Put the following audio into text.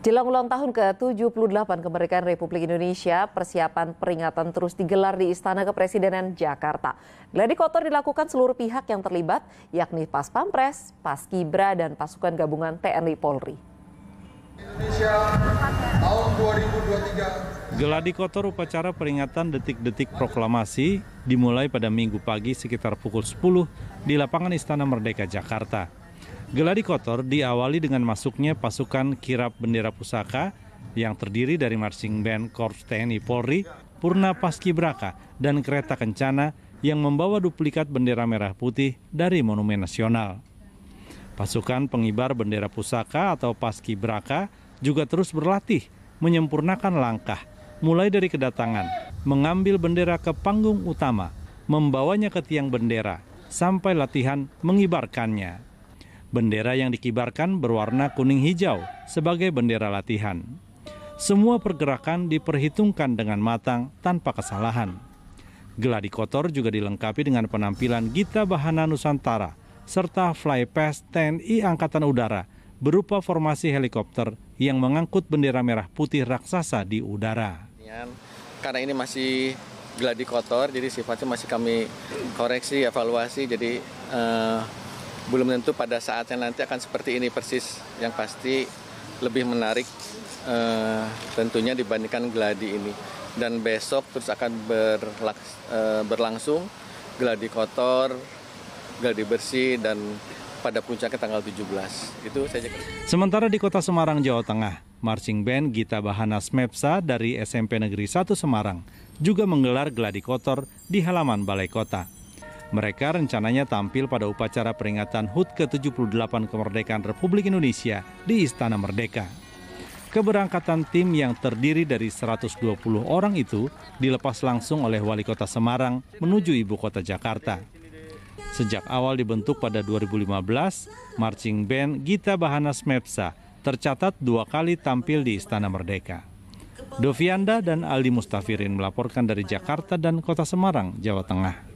Jelang ulang tahun ke-78 kemerdekaan Republik Indonesia, persiapan peringatan terus digelar di Istana Kepresidenan Jakarta. Gladi kotor dilakukan seluruh pihak yang terlibat, yakni Pas Pampres, Pas Kibra, dan pasukan gabungan TNI Polri. Indonesia tahun 2023. Geladi kotor upacara peringatan detik-detik proklamasi dimulai pada minggu pagi sekitar pukul 10 di lapangan Istana Merdeka, Jakarta. Geladi kotor diawali dengan masuknya pasukan kirap bendera pusaka yang terdiri dari marching band Korps TNI Polri, Purna paski braka dan kereta kencana yang membawa duplikat bendera merah putih dari Monumen Nasional. Pasukan pengibar bendera pusaka atau paski braka juga terus berlatih menyempurnakan langkah mulai dari kedatangan, mengambil bendera ke panggung utama, membawanya ke tiang bendera, sampai latihan mengibarkannya. Bendera yang dikibarkan berwarna kuning hijau sebagai bendera latihan. Semua pergerakan diperhitungkan dengan matang tanpa kesalahan. Geladi kotor juga dilengkapi dengan penampilan Gita Bahana Nusantara serta flypast TNI Angkatan Udara berupa formasi helikopter yang mengangkut bendera merah putih raksasa di udara. Karena ini masih geladi kotor, jadi sifatnya masih kami koreksi, evaluasi, jadi eh, belum tentu pada saatnya nanti akan seperti ini persis. Yang pasti lebih menarik eh, tentunya dibandingkan gladi ini. Dan besok terus akan berlaks, eh, berlangsung gladi kotor, gladi bersih dan pada puncaknya tanggal 17. Itu saja. Sementara di Kota Semarang, Jawa Tengah, marching band Gita Bahana Smepsa dari SMP Negeri 1 Semarang juga menggelar gladi kotor di halaman Balai Kota. Mereka rencananya tampil pada upacara peringatan HUT ke-78 kemerdekaan Republik Indonesia di Istana Merdeka. Keberangkatan tim yang terdiri dari 120 orang itu dilepas langsung oleh Wali Kota Semarang menuju Ibu Kota Jakarta. Sejak awal dibentuk pada 2015, marching band Gita Bahana Smepsa tercatat dua kali tampil di Istana Merdeka. Dovianda dan Ali Mustafirin melaporkan dari Jakarta dan Kota Semarang, Jawa Tengah.